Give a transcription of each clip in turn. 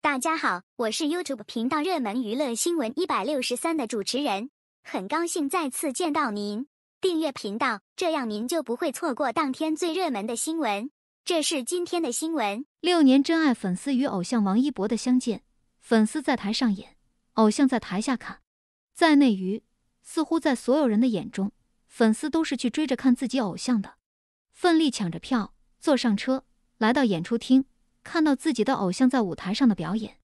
大家好，我是 YouTube 频道热门娱乐新闻一百六十三的主持人，很高兴再次见到您。订阅频道，这样您就不会错过当天最热门的新闻。这是今天的新闻：六年真爱粉丝与偶像王一博的相见，粉丝在台上演，偶像在台下看。在内娱，似乎在所有人的眼中，粉丝都是去追着看自己偶像的，奋力抢着票，坐上车，来到演出厅。看到自己的偶像在舞台上的表演，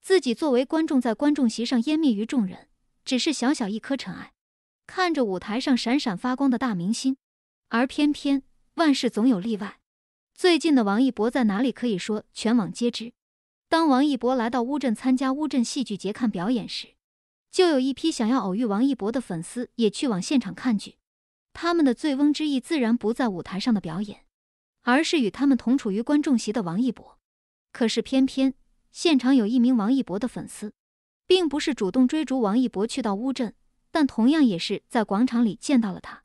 自己作为观众在观众席上湮灭于众人，只是小小一颗尘埃，看着舞台上闪闪发光的大明星，而偏偏万事总有例外。最近的王一博在哪里可以说全网皆知。当王一博来到乌镇参加乌镇戏剧节看表演时，就有一批想要偶遇王一博的粉丝也去往现场看剧，他们的醉翁之意自然不在舞台上的表演，而是与他们同处于观众席的王一博。可是偏偏现场有一名王一博的粉丝，并不是主动追逐王一博去到乌镇，但同样也是在广场里见到了他，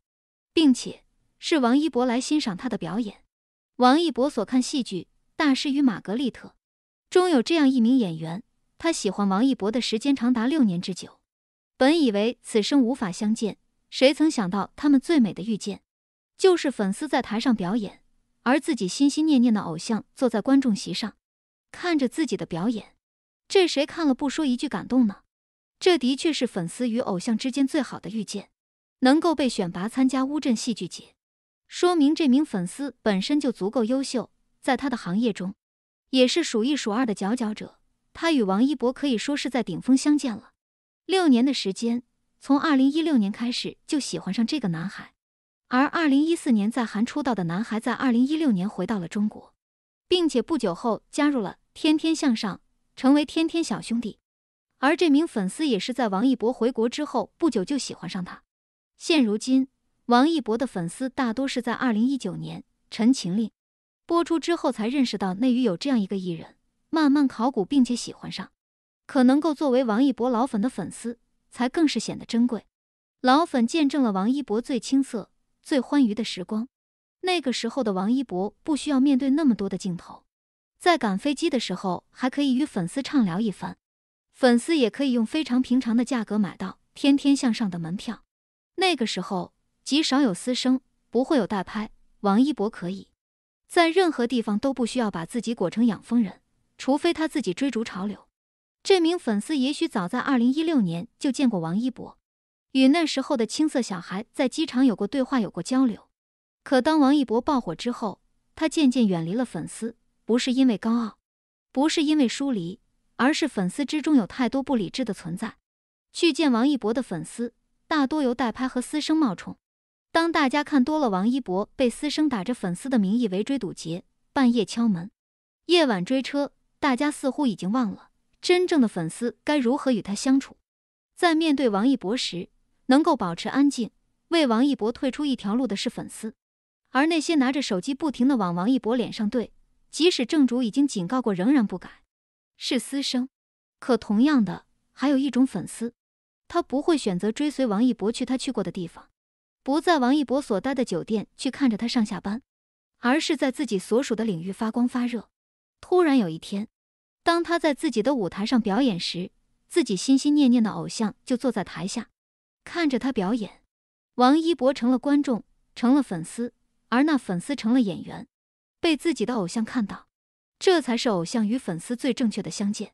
并且是王一博来欣赏他的表演。王一博所看戏剧《大师与玛格丽特》中有这样一名演员，他喜欢王一博的时间长达六年之久。本以为此生无法相见，谁曾想到他们最美的遇见，就是粉丝在台上表演，而自己心心念念的偶像坐在观众席上。看着自己的表演，这谁看了不说一句感动呢？这的确是粉丝与偶像之间最好的遇见。能够被选拔参加乌镇戏剧节，说明这名粉丝本身就足够优秀，在他的行业中也是数一数二的佼佼者。他与王一博可以说是在顶峰相见了。六年的时间，从二零一六年开始就喜欢上这个男孩，而二零一四年在韩出道的男孩在二零一六年回到了中国。并且不久后加入了《天天向上》，成为天天小兄弟。而这名粉丝也是在王一博回国之后不久就喜欢上他。现如今，王一博的粉丝大多是在二零一九年《陈情令》播出之后才认识到内娱有这样一个艺人，慢慢考古并且喜欢上。可能够作为王一博老粉的粉丝，才更是显得珍贵。老粉见证了王一博最青涩、最欢愉的时光。那个时候的王一博不需要面对那么多的镜头，在赶飞机的时候还可以与粉丝畅聊一番，粉丝也可以用非常平常的价格买到《天天向上》的门票。那个时候极少有私生，不会有代拍，王一博可以在任何地方都不需要把自己裹成养蜂人，除非他自己追逐潮流。这名粉丝也许早在二零一六年就见过王一博，与那时候的青涩小孩在机场有过对话，有过交流。可当王一博爆火之后，他渐渐远离了粉丝，不是因为高傲，不是因为疏离，而是粉丝之中有太多不理智的存在。去见王一博的粉丝，大多由代拍和私生冒充。当大家看多了王一博被私生打着粉丝的名义围追堵截，半夜敲门，夜晚追车，大家似乎已经忘了真正的粉丝该如何与他相处。在面对王一博时，能够保持安静，为王一博退出一条路的是粉丝。而那些拿着手机不停的往王一博脸上怼，即使正主已经警告过，仍然不改，是私生。可同样的，还有一种粉丝，他不会选择追随王一博去他去过的地方，不在王一博所待的酒店去看着他上下班，而是在自己所属的领域发光发热。突然有一天，当他在自己的舞台上表演时，自己心心念念的偶像就坐在台下，看着他表演。王一博成了观众，成了粉丝。而那粉丝成了演员，被自己的偶像看到，这才是偶像与粉丝最正确的相见。